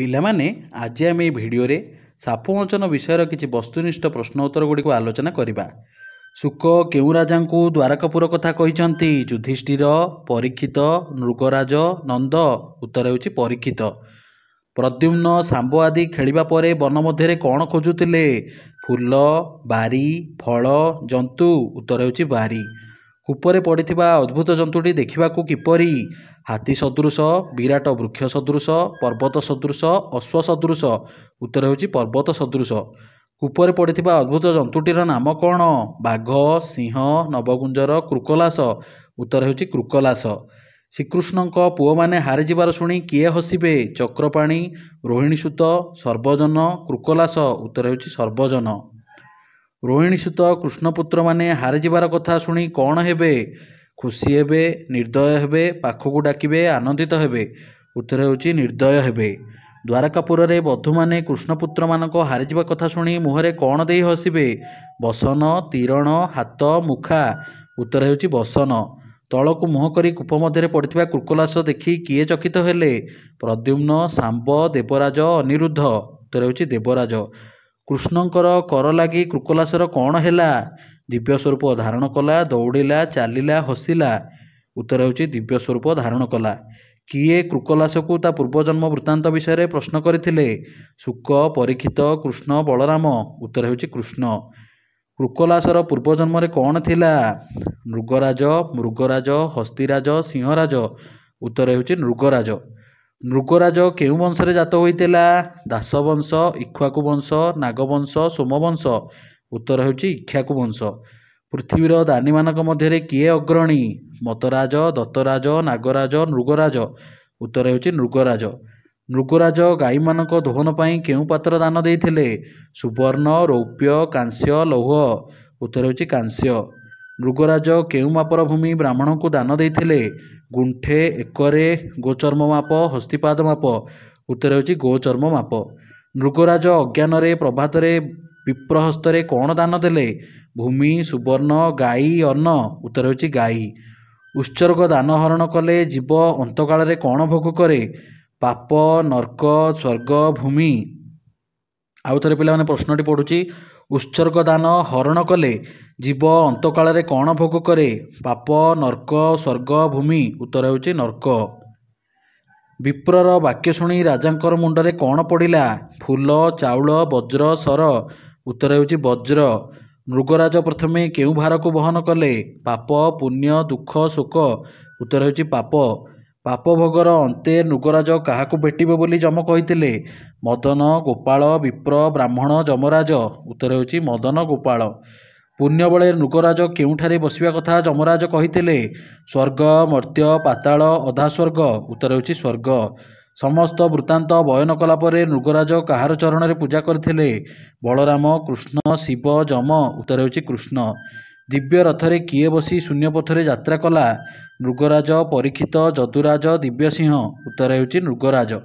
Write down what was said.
ପିଲାମାନେ ଆଜି ଆମେ ଏହି ଭିଡ଼ିଓରେ ସାପମୋଚନ ବିଷୟର କିଛି ବସ୍ତୁନିଷ୍ଠ ପ୍ରଶ୍ନ ଉତ୍ତର ଗୁଡ଼ିକୁ ଆଲୋଚନା କରିବା ଶୁକ କେଉଁ ରାଜାଙ୍କୁ ଦ୍ୱାରକପୁର କଥା କହିଛନ୍ତି ଯୁଧିଷ୍ଠିର ପରୀକ୍ଷିତ ନୃଗରାଜ ନନ୍ଦ ଉତ୍ତର ହେଉଛି ପରୀକ୍ଷିତ ପ୍ରଦ୍ୟୁମ୍ନ ସାମ୍ବ ଆଦି ଖେଳିବା ପରେ ବନ ମଧ୍ୟରେ କ'ଣ ଖୋଜୁଥିଲେ ଫୁଲ ବାରି ଫଳ ଜନ୍ତୁ ଉତ୍ତର ହେଉଛି ବାରି କୂପରେ ପଡ଼ିଥିବା ଅଦ୍ଭୁତ ଜନ୍ତୁଟି ଦେଖିବାକୁ କିପରି ହାତୀ ସଦୃଶ ବିରାଟ ବୃକ୍ଷ ସଦୃଶ ପର୍ବତ ସଦୃଶ ଅଶ୍ୱ ସଦୃଶ ଉତ୍ତର ହେଉଛି ପର୍ବତ ସଦୃଶ କୂପରେ ପଡ଼ିଥିବା ଅଦ୍ଭୁତ ଜନ୍ତୁଟିର ନାମ କ'ଣ ବାଘ ସିଂହ ନବଗୁଞ୍ଜର କୃକଲାସ ଉତ୍ତର ହେଉଛି କୃକଲାସ ଶ୍ରୀକୃଷ୍ଣଙ୍କ ପୁଅମାନେ ହାରିଯିବାର ଶୁଣି କିଏ ହସିବେ ଚକ୍ରପାଣି ରୋହିଣୀସୂତ ସର୍ବଜନ କୃକଲାସ ଉତ୍ତର ହେଉଛି ସର୍ବଜନ ରୋହିଣୀସୂତ କୃଷ୍ଣପୁତ୍ରମାନେ ହାରିଯିବାର କଥା ଶୁଣି କ'ଣ ହେବେ ଖୁସି ହେବେ ନିର୍ଦ୍ଦୟ ହେବେ ପାଖକୁ ଡାକିବେ ଆନନ୍ଦିତ ହେବେ ଉତ୍ତର ହେଉଛି ନିର୍ଦ୍ଦୟ ହେବେ ଦ୍ୱାରକାପୁରରେ ବଧୁମାନେ କୃଷ୍ଣପୁତ୍ରମାନଙ୍କ ହାରିଯିବା କଥା ଶୁଣି ମୁହଁରେ କ'ଣ ଦେଇ ହସିବେ ବସନ ତିରଣ ହାତ ମୁଖା ଉତ୍ତର ହେଉଛି ବସନ ତଳକୁ ମୁହଁ କରି କୂପ ମଧ୍ୟରେ ପଡ଼ିଥିବା କୃକଲାସ ଦେଖି କିଏ ଚକିତ ହେଲେ ପ୍ରଦ୍ୟୁମ୍ନ ସାମ୍ବ ଦେବରାଜ ଅନିରୁଦ୍ଧ ଉତ୍ତର ହେଉଛି ଦେବରାଜ କୃଷ୍ଣଙ୍କର କର ଲାଗି କୃକଲାସର କ'ଣ ହେଲା ଦିବ୍ୟ ସ୍ୱରୂପ ଧାରଣ କଲା ଦୌଡ଼ିଲା ଚାଲିଲା ହସିଲା ଉତ୍ତର ହେଉଛି ଦିବ୍ୟ ସ୍ୱରୂପ ଧାରଣ କଲା କିଏ କୃକଲାସକୁ ତା ପୂର୍ବଜନ୍ମ ବୃତ୍ତାନ୍ତ ବିଷୟରେ ପ୍ରଶ୍ନ କରିଥିଲେ ଶୁକ ପରୀକ୍ଷିତ କୃଷ୍ଣ ବଳରାମ ଉତ୍ତର ହେଉଛି କୃଷ୍ଣ କୃକଲାସର ପୂର୍ବଜନ୍ମରେ କ'ଣ ଥିଲା ମୃଗରାଜ ମୃଗରାଜ ହସ୍ତିରାଜ ସିଂହରାଜ ଉତ୍ତର ହେଉଛି ନୃଗରାଜ ମୃଗରାଜ କେଉଁ ବଂଶରେ ଜାତ ହୋଇଥିଲା ଦାସବଂଶ ଇଖୁଆକୁ ବଂଶ ନାଗବଂଶ ସୋମବଂଶ ଉତ୍ତର ହେଉଛି ଇକ୍ଷାକୁ ବଂଶ ପୃଥିବୀର ଦାନୀମାନଙ୍କ ମଧ୍ୟରେ କିଏ ଅଗ୍ରଣୀ ମତରାଜ ଦତ୍ତରାଜ ନାଗରାଜ ନୃଗରାଜ ଉତ୍ତର ହେଉଛି ନୃଗରାଜ ନୃଗରାଜ ଗାଈମାନଙ୍କ ଦୋହନ ପାଇଁ କେଉଁ ପାତ୍ର ଦାନ ଦେଇଥିଲେ ସୁବର୍ଣ୍ଣ ରୌପ୍ୟ କାଂସ୍ୟ ଲୌହ ଉତ୍ତର ହେଉଛି କାଂସ୍ୟ ନୃଗରାଜ କେଉଁ ମାପର ଭୂମି ବ୍ରାହ୍ମଣଙ୍କୁ ଦାନ ଦେଇଥିଲେ ଗୁଣ୍ଠେ ଏକରେ ଗୋଚର୍ମ ମାପ ହସ୍ତିପାଦ ମାପ ଉତ୍ତର ହେଉଛି ଗୋଚର୍ମ ମାପ ନୃଗରାଜ ଅଜ୍ଞାନରେ ପ୍ରଭାତରେ ବିପ୍ର ହସ୍ତରେ କ'ଣ ଦାନ ଦେଲେ ଭୂମି ସୁବର୍ଣ୍ଣ ଗାଈ ଅନ୍ନ ଉତ୍ତର ହେଉଛି ଗାଈ ଉତ୍ସର୍ଗ ଦାନ ହରଣ କଲେ ଜୀବ ଅନ୍ତକାଳରେ କ'ଣ ଭୋଗ କରେ ପାପ ନର୍କ ସ୍ୱର୍ଗ ଭୂମି ଆଉ ଥରେ ପିଲାମାନେ ପ୍ରଶ୍ନଟି ପଢ଼ୁଛି ଉତ୍ସର୍ଗ ଦାନ ହରଣ କଲେ ଜୀବ ଅନ୍ତକାଳରେ କ'ଣ ଭୋଗ କରେ ପାପ ନର୍କ ସ୍ୱର୍ଗ ଭୂମି ଉତ୍ତର ହେଉଛି ନର୍କ ବିପ୍ରର ବାକ୍ୟ ଶୁଣି ରାଜାଙ୍କର ମୁଣ୍ଡରେ କ'ଣ ପଡ଼ିଲା ଫୁଲ ଚାଉଳ ବଜ୍ର ସର ଉତ୍ତର ହେଉଛି ବଜ୍ର ମୃଗରାଜ ପ୍ରଥମେ କେଉଁ ଭାରକୁ ବହନ କଲେ ପାପ ପୁଣ୍ୟ ଦୁଃଖ ଶୋକ ଉତ୍ତର ହେଉଛି ପାପ ପାପ ଭୋଗର ଅନ୍ତେ ନୃଗରାଜ କାହାକୁ ଭେଟିବେ ବୋଲି ଯମ କହିଥିଲେ ମଦନ ଗୋପାଳ ବିପ୍ର ବ୍ରାହ୍ମଣ ଯମରାଜ ଉତ୍ତର ହେଉଛି ମଦନ ଗୋପାଳ ପୁଣ୍ୟ ବେଳେ ନୃଗରାଜ କେଉଁଠାରେ ବସିବା କଥା ଯମରାଜ କହିଥିଲେ ସ୍ୱର୍ଗ ମର୍ତ୍ତ୍ୟ ପାତାଳ ଅଧା ସ୍ୱର୍ଗ ଉତ୍ତର ହେଉଛି ସ୍ୱର୍ଗ ସମସ୍ତ ବୃତ୍ତାନ୍ତ ବୟନ କଲାପରେ ନୃଗରାଜ କାହାର ଚରଣରେ ପୂଜା କରିଥିଲେ ବଳରାମ କୃଷ୍ଣ ଶିବ ଯମ ଉତ୍ତର ହେଉଛି କୃଷ୍ଣ ଦିବ୍ୟ ରଥରେ କିଏ ବସି ଶୂନ୍ୟ ପଥରେ ଯାତ୍ରା କଲା ନୃଗରାଜ ପରୀକ୍ଷିତ ଯଦୁରାଜ ଦିବ୍ୟସିଂହ ଉତ୍ତର ହେଉଛି ନୃଗରାଜ